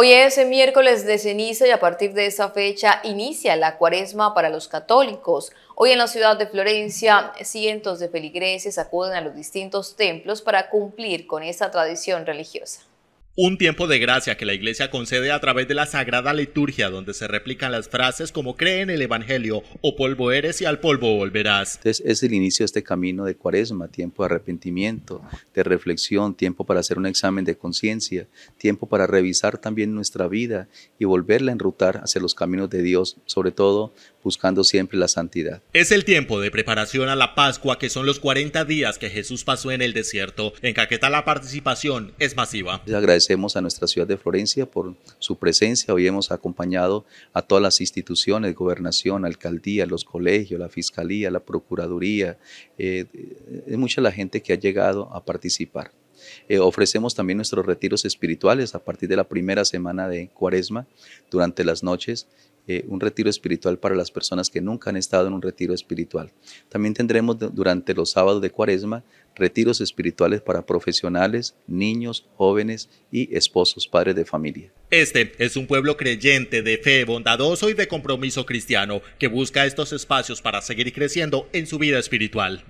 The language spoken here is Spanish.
Hoy es el miércoles de ceniza y a partir de esa fecha inicia la cuaresma para los católicos. Hoy en la ciudad de Florencia, cientos de feligreses acuden a los distintos templos para cumplir con esta tradición religiosa. Un tiempo de gracia que la Iglesia concede a través de la Sagrada Liturgia, donde se replican las frases como cree el Evangelio, o oh polvo eres y al polvo volverás. Entonces es el inicio de este camino de cuaresma, tiempo de arrepentimiento, de reflexión, tiempo para hacer un examen de conciencia, tiempo para revisar también nuestra vida y volverla a enrutar hacia los caminos de Dios, sobre todo buscando siempre la santidad. Es el tiempo de preparación a la Pascua, que son los 40 días que Jesús pasó en el desierto. En Caquetá la participación es masiva. Les agradecemos a nuestra ciudad de Florencia por su presencia. Hoy hemos acompañado a todas las instituciones, gobernación, alcaldía, los colegios, la fiscalía, la procuraduría. es eh, eh, mucha la gente que ha llegado a participar. Eh, ofrecemos también nuestros retiros espirituales a partir de la primera semana de Cuaresma durante las noches eh, un retiro espiritual para las personas que nunca han estado en un retiro espiritual. También tendremos durante los sábados de cuaresma retiros espirituales para profesionales, niños, jóvenes y esposos, padres de familia. Este es un pueblo creyente, de fe, bondadoso y de compromiso cristiano, que busca estos espacios para seguir creciendo en su vida espiritual.